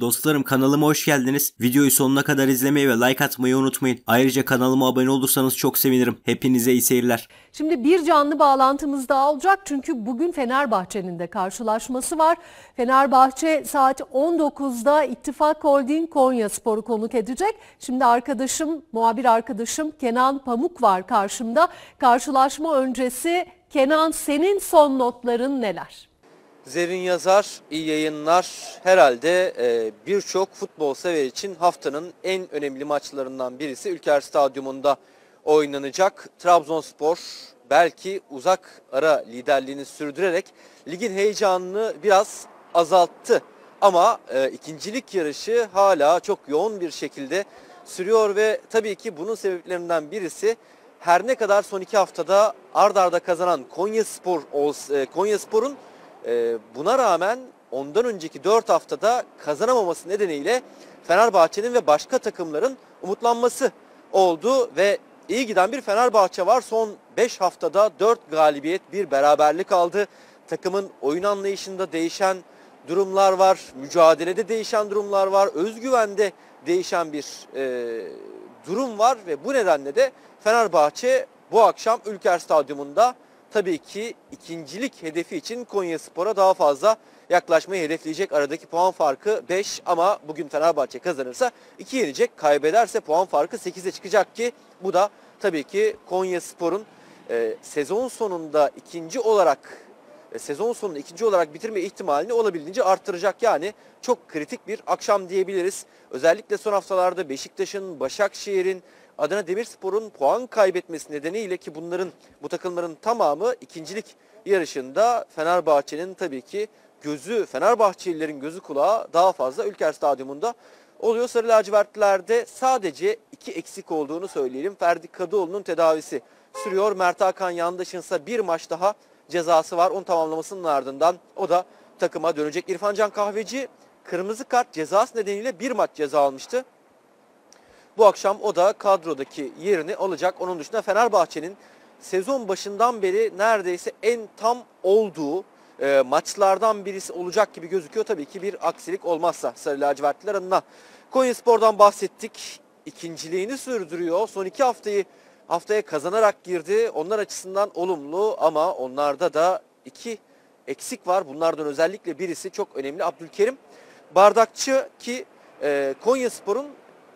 Dostlarım kanalıma hoş geldiniz. Videoyu sonuna kadar izlemeyi ve like atmayı unutmayın. Ayrıca kanalıma abone olursanız çok sevinirim. Hepinize iyi seyirler. Şimdi bir canlı bağlantımız daha olacak çünkü bugün Fenerbahçe'nin de karşılaşması var. Fenerbahçe saat 19'da İttifak Holding Konya Sporu konuk edecek. Şimdi arkadaşım, muhabir arkadaşım Kenan Pamuk var karşımda. Karşılaşma öncesi Kenan senin son notların neler? Zevin Yazar, iyi yayınlar. Herhalde e, birçok futbol sever için haftanın en önemli maçlarından birisi Ülker Stadyumunda oynanacak. Trabzonspor belki uzak ara liderliğini sürdürerek ligin heyecanını biraz azalttı. Ama e, ikincilik yarışı hala çok yoğun bir şekilde sürüyor ve tabii ki bunun sebeplerinden birisi her ne kadar son iki haftada ardarda arda kazanan Konya Spor, e, Konyaspor'un ee, buna rağmen ondan önceki 4 haftada kazanamaması nedeniyle Fenerbahçe'nin ve başka takımların umutlanması oldu ve iyi giden bir Fenerbahçe var. Son 5 haftada 4 galibiyet bir beraberlik aldı. Takımın oyun anlayışında değişen durumlar var. Mücadelede değişen durumlar var. Özgüvende değişen bir e, durum var ve bu nedenle de Fenerbahçe bu akşam Ülker Stadyumunda tabii ki ikincilik hedefi için Konya Spor'a daha fazla yaklaşmayı hedefleyecek. Aradaki puan farkı 5 ama bugün Fenerbahçe kazanırsa 2 yenecek. Kaybederse puan farkı 8'e çıkacak ki bu da tabii ki Konya Spor'un e, sezon sonunda ikinci olarak e, sezon sonunu ikinci olarak bitirme ihtimalini olabildiğince arttıracak. Yani çok kritik bir akşam diyebiliriz. Özellikle son haftalarda Beşiktaş'ın, Başakşehir'in, Adana Demirspor'un puan kaybetmesi nedeniyle ki bunların bu takımların tamamı ikincilik yarışında Fenerbahçe'nin tabii ki gözü Fenerbahçelilerin gözü kulağı daha fazla Ülker Stadyumunda oluyor. Sarı lacivertlerde sadece iki eksik olduğunu söyleyelim. Ferdi Kadıoğlu'nun tedavisi sürüyor. Mert Hakan Yandaş'ın ise bir maç daha cezası var. Onu tamamlamasının ardından o da takıma dönecek. İrfan Can Kahveci kırmızı kart cezası nedeniyle bir maç ceza almıştı. Bu akşam o da kadrodaki yerini alacak. Onun dışında Fenerbahçe'nin sezon başından beri neredeyse en tam olduğu e, maçlardan birisi olacak gibi gözüküyor. Tabii ki bir aksilik olmazsa Sarı Lacivertliler adına. Konya Spor'dan bahsettik. İkinciliğini sürdürüyor. Son iki haftayı haftaya kazanarak girdi. Onlar açısından olumlu ama onlarda da iki eksik var. Bunlardan özellikle birisi çok önemli. Abdülkerim Bardakçı ki e, Konya Spor'un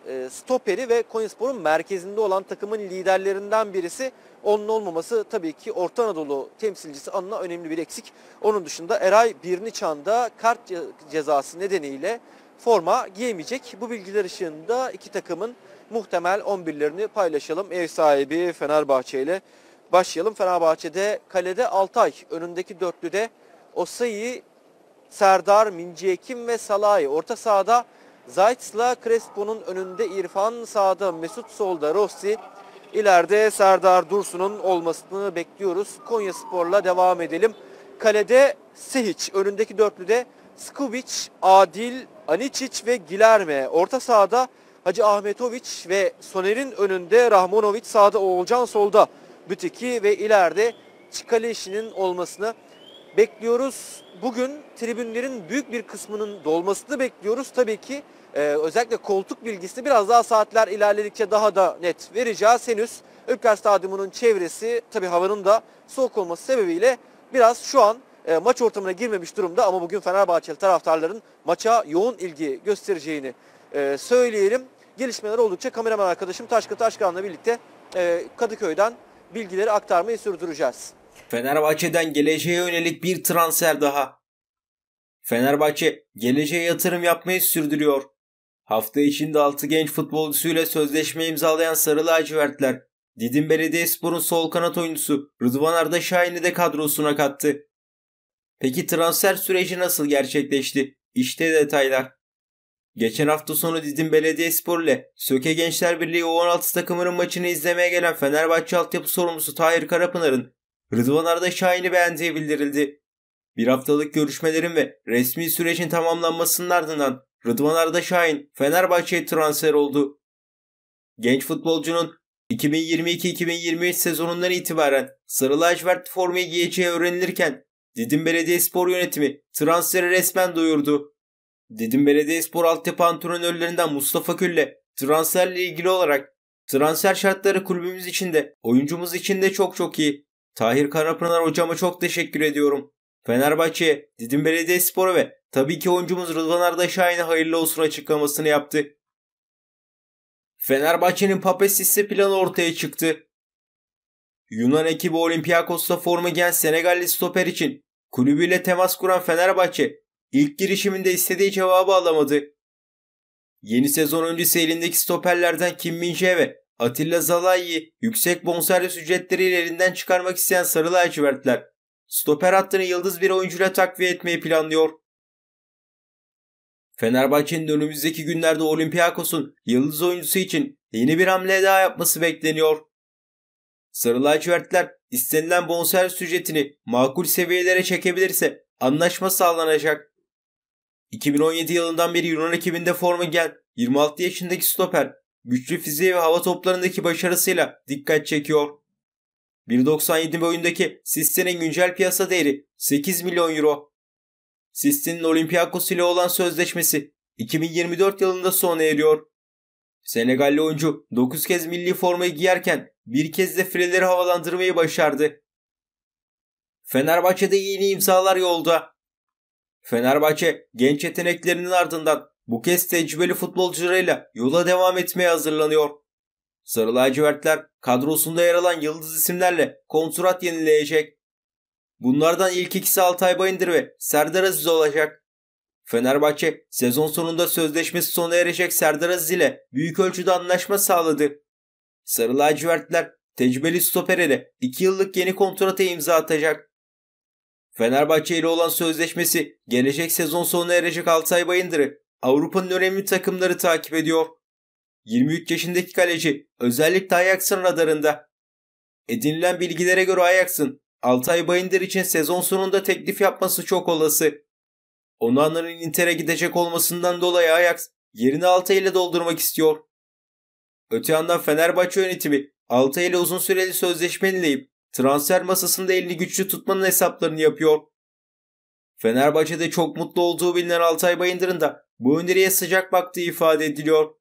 e, stoperi ve Konyaspor'un merkezinde olan takımın liderlerinden birisi. Onun olmaması tabii ki Orta Anadolu temsilcisi anına önemli bir eksik. Onun dışında Eray Birniçan'da kart cezası nedeniyle forma giyemeyecek. Bu bilgiler ışığında iki takımın muhtemel 11'lerini paylaşalım. Ev sahibi Fenerbahçe ile başlayalım. Fenerbahçe'de kalede Altay, önündeki dörtlüde Osayi, Serdar, Minci ve Salahi. Orta sahada Zayt'la Crespo'nun önünde İrfan sağda, Mesut solda, Rossi ileride Serdar Dursun'un olmasını bekliyoruz. Konya Spor'la devam edelim. Kalede Sehiç, önündeki dörtlüde Skubic, Adil, Aniçic ve Gilerme. Orta sahada Hacı Ahmetoviç ve Soner'in önünde Rahmonoviç, sağda, Oğulcan solda. Bütiki ve ileride Çikaleşi'nin olmasını bekliyoruz bekliyoruz. Bugün tribünlerin büyük bir kısmının dolmasını bekliyoruz. Tabii ki e, özellikle koltuk bilgisi biraz daha saatler ilerledikçe daha da net vereceğiz. Henüz Ülker Stadyumu'nun çevresi tabii havanın da soğuk olması sebebiyle biraz şu an e, maç ortamına girmemiş durumda. Ama bugün Fenerbahçeli taraftarların maça yoğun ilgi göstereceğini e, söyleyelim. Gelişmeler oldukça kameraman arkadaşım Taşkı Taşkan'la birlikte e, Kadıköy'den bilgileri aktarmayı sürdüreceğiz. Fenerbahçe'den geleceğe yönelik bir transfer daha. Fenerbahçe geleceğe yatırım yapmayı sürdürüyor. Hafta içinde 6 genç futbolcusuyla sözleşme imzalayan Sarı Lacivertler, Didim Belediyespor'un sol kanat oyuncusu Rıdvan Arda Şahin'i de kadrosuna kattı. Peki transfer süreci nasıl gerçekleşti? İşte detaylar. Geçen hafta sonu Didim Belediyespor ile Söke Gençler Birliği U16 takımının maçını izlemeye gelen Fenerbahçe altyapı sorumlusu Tahir Karapınar'ın Rıdvan Arda Şahin'i beğendiği bildirildi. Bir haftalık görüşmelerin ve resmi sürecin tamamlanmasının ardından Rıdvan Arda Şahin Fenerbahçe'ye transfer oldu. Genç futbolcunun 2022-2023 sezonundan itibaren sarı lacivert formayı giyeceği öğrenilirken Didim Belediyespor yönetimi transferi resmen duyurdu. Didim Belediyespor altyapı antrenörlerinden Mustafa Kül'le transferle ilgili olarak transfer şartları kulübümüz için de oyuncumuz için de çok çok iyi. Tahir Karapınar hocama çok teşekkür ediyorum. Fenerbahçe, Didim Belediyespor'a ve tabii ki oyuncumuz Rıdvan Arda Şahin'e hayırlı olsun açıklamasını yaptı. Fenerbahçe'nin Papesisse planı ortaya çıktı. Yunan ekibi Olympiakos'ta forma giyen Senegalli stoper için kulübüyle temas kuran Fenerbahçe ilk girişiminde istediği cevabı alamadı. Yeni sezon öncesi elindeki stoperlerden Kim min ve Atilla Zalai'yi yüksek bonservis ücretleriyle elinden çıkarmak isteyen Sarı Lacivertler, stoper hattını yıldız bir oyuncuyla takviye etmeyi planlıyor. Fenerbahçe'nin önümüzdeki günlerde Olympiakos'un yıldız oyuncusu için yeni bir hamle daha yapması bekleniyor. Sarı lacivertler istenilen bonservis ücretini makul seviyelere çekebilirse anlaşma sağlanacak. 2017 yılından beri Yunan ekibinde forma giyen 26 yaşındaki stoper güçlü fiziği ve hava toplarındaki başarısıyla dikkat çekiyor. 1.97 boyundaki Siste'nin güncel piyasa değeri 8 milyon euro. Siste'nin Olympiakos ile olan sözleşmesi 2024 yılında sona eriyor. Senegalli oyuncu 9 kez milli formayı giyerken bir kez de fileleri havalandırmayı başardı. Fenerbahçe'de yeni imzalar yolda. Fenerbahçe genç yeteneklerinin ardından bu kez tecrübeli futbolcularıyla yola devam etmeye hazırlanıyor. Sarı lacivertler kadrosunda yer alan yıldız isimlerle kontrat yenileyecek. Bunlardan ilk ikisi Altay Bayındır ve Serdar Aziz olacak. Fenerbahçe sezon sonunda sözleşmesi sona erecek Serdar Aziz ile büyük ölçüde anlaşma sağladı. Sarı lacivertler tecrübeli stopere de 2 yıllık yeni kontrata imza atacak. Fenerbahçe ile olan sözleşmesi gelecek sezon sonuna erecek Altay Bayındır'ı Avrupa'nın önemli takımları takip ediyor. 23 yaşındaki kaleci özellikle Ajax'ın radarında. Edinilen bilgilere göre Ajax'ın Altay Bayındır için sezon sonunda teklif yapması çok olası. Onana'nın Inter'e gidecek olmasından dolayı Ajax yerini Altay ile doldurmak istiyor. Öte yandan Fenerbahçe yönetimi Altay ile uzun süreli sözleşme yenileyip transfer masasında elini güçlü tutmanın hesaplarını yapıyor. Fenerbahçe'de çok mutlu olduğu bilinen Altay Bayındır'ın da bu öneriye sıcak baktığı ifade ediliyor.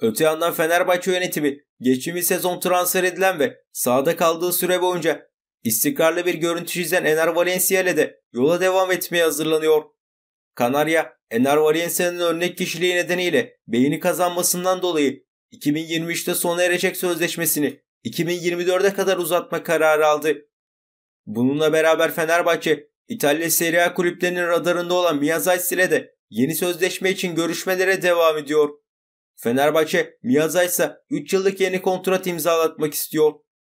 Öte yandan Fenerbahçe yönetimi geçtiğimiz sezon transfer edilen ve sahada kaldığı süre boyunca istikrarlı bir görüntü çizen Ener Valencia ile de yola devam etmeye hazırlanıyor. Kanarya, Ener Valencia'nın örnek kişiliği nedeniyle beyni kazanmasından dolayı 2023'te sona erecek sözleşmesini 2024'e kadar uzatma kararı aldı. Bununla beraber Fenerbahçe İtalya Serie A kulüplerinin radarında olan Miyazaki ile de yeni sözleşme için görüşmelere devam ediyor. Fenerbahçe Miyazay ise 3 yıllık yeni kontrat imzalatmak istiyor.